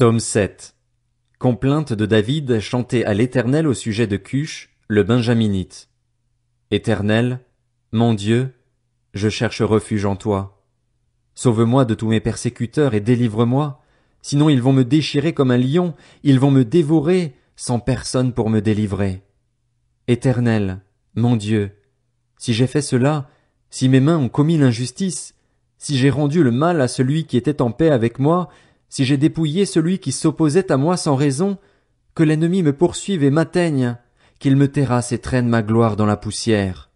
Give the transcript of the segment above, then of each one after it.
Psaume 7. Complainte de David chantée à l'Éternel au sujet de Cuche, le benjaminite. Éternel, mon Dieu, je cherche refuge en toi. Sauve-moi de tous mes persécuteurs et délivre-moi, sinon ils vont me déchirer comme un lion, ils vont me dévorer, sans personne pour me délivrer. Éternel, mon Dieu, si j'ai fait cela, si mes mains ont commis l'injustice, si j'ai rendu le mal à celui qui était en paix avec moi, si j'ai dépouillé celui qui s'opposait à moi sans raison, que l'ennemi me poursuive et m'atteigne, qu'il me terrasse et traîne ma gloire dans la poussière.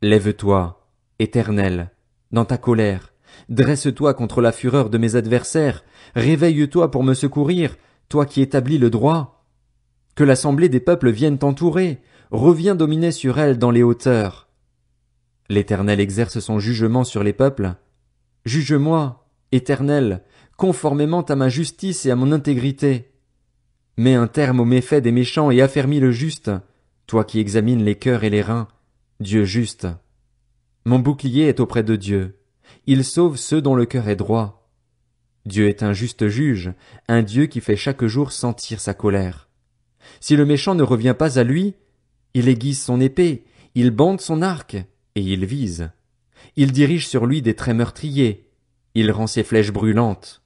Lève-toi, éternel, dans ta colère, dresse-toi contre la fureur de mes adversaires, réveille-toi pour me secourir, toi qui établis le droit. Que l'assemblée des peuples vienne t'entourer, reviens dominer sur elle dans les hauteurs. L'Éternel exerce son jugement sur les peuples. Juge-moi, Éternel, conformément à ma justice et à mon intégrité. Mets un terme aux méfaits des méchants et affermis le juste, toi qui examines les cœurs et les reins, Dieu juste. Mon bouclier est auprès de Dieu. Il sauve ceux dont le cœur est droit. Dieu est un juste juge, un Dieu qui fait chaque jour sentir sa colère. Si le méchant ne revient pas à lui, il aiguise son épée, il bande son arc, et il vise. Il dirige sur lui des traits meurtriers, il rend ses flèches brûlantes.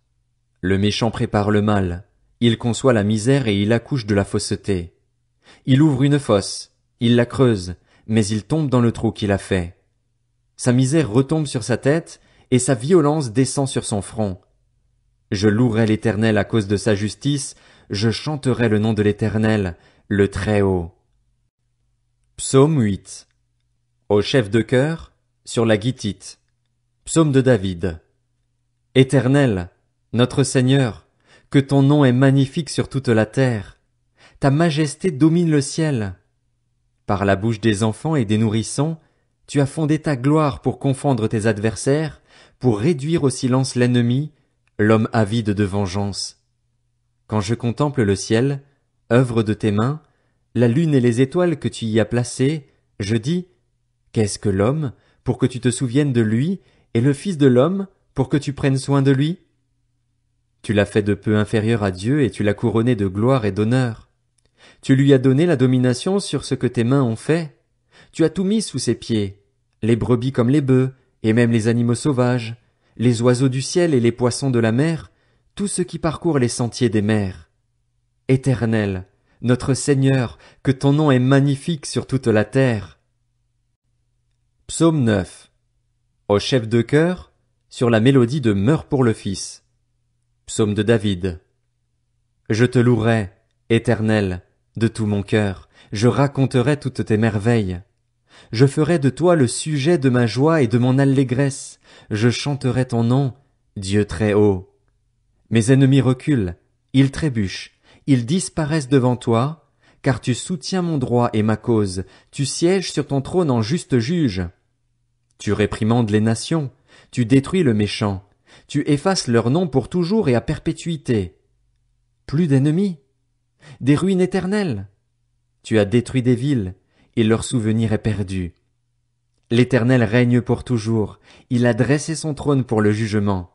Le méchant prépare le mal. Il conçoit la misère et il accouche de la fausseté. Il ouvre une fosse. Il la creuse. Mais il tombe dans le trou qu'il a fait. Sa misère retombe sur sa tête et sa violence descend sur son front. Je louerai l'éternel à cause de sa justice. Je chanterai le nom de l'éternel, le Très-Haut. Psaume 8. Au chef de CœUR sur la guitite. Psaume de David. Éternel, notre Seigneur, que ton nom est magnifique sur toute la terre. Ta majesté domine le ciel. Par la bouche des enfants et des nourrissons, tu as fondé ta gloire pour confondre tes adversaires, pour réduire au silence l'ennemi, l'homme avide de vengeance. Quand je contemple le ciel, œuvre de tes mains, la lune et les étoiles que tu y as placées, je dis, qu'est-ce que l'homme, pour que tu te souviennes de lui, et le fils de l'homme, pour que tu prennes soin de lui Tu l'as fait de peu inférieur à Dieu et tu l'as couronné de gloire et d'honneur. Tu lui as donné la domination sur ce que tes mains ont fait. Tu as tout mis sous ses pieds, les brebis comme les bœufs, et même les animaux sauvages, les oiseaux du ciel et les poissons de la mer, tout ce qui parcourt les sentiers des mers. Éternel, notre Seigneur, que ton nom est magnifique sur toute la terre. Psaume 9. Au chef de cœur, sur la mélodie de Meurs pour le Fils. Psaume de David. Je te louerai, éternel, de tout mon cœur, je raconterai toutes tes merveilles. Je ferai de toi le sujet de ma joie et de mon allégresse, je chanterai ton nom, Dieu très haut. Mes ennemis reculent, ils trébuchent, ils disparaissent devant toi, car tu soutiens mon droit et ma cause, tu sièges sur ton trône en juste juge. Tu réprimandes les nations, tu détruis le méchant. Tu effaces leur nom pour toujours et à perpétuité. Plus d'ennemis. Des ruines éternelles. Tu as détruit des villes, et leur souvenir est perdu. L'Éternel règne pour toujours, il a dressé son trône pour le jugement.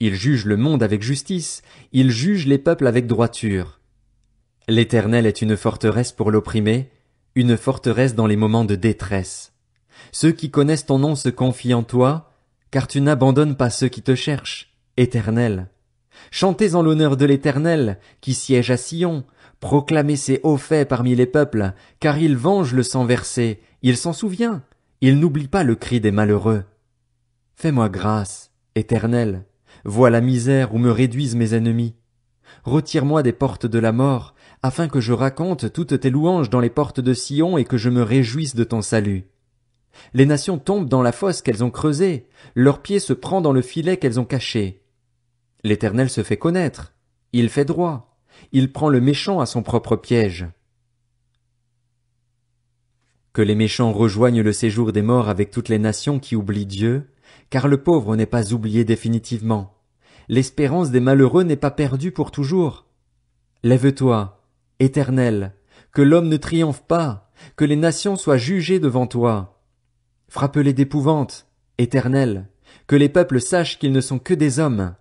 Il juge le monde avec justice, il juge les peuples avec droiture. L'Éternel est une forteresse pour l'opprimé, une forteresse dans les moments de détresse. Ceux qui connaissent ton nom se confient en toi, car tu n'abandonnes pas ceux qui te cherchent, Éternel. Chantez en l'honneur de l'Éternel, qui siège à Sion, proclamez ses hauts faits parmi les peuples, car il venge le sang versé, il s'en souvient, il n'oublie pas le cri des malheureux. Fais-moi grâce, Éternel, vois la misère où me réduisent mes ennemis. Retire-moi des portes de la mort, afin que je raconte toutes tes louanges dans les portes de Sion et que je me réjouisse de ton salut. Les nations tombent dans la fosse qu'elles ont creusée, leur pied se prend dans le filet qu'elles ont caché. L'Éternel se fait connaître, il fait droit, il prend le méchant à son propre piège. Que les méchants rejoignent le séjour des morts avec toutes les nations qui oublient Dieu, car le pauvre n'est pas oublié définitivement. L'espérance des malheureux n'est pas perdue pour toujours. Lève-toi, Éternel, que l'homme ne triomphe pas, que les nations soient jugées devant toi. Frappez-les d'épouvante, éternelle, que les peuples sachent qu'ils ne sont que des hommes,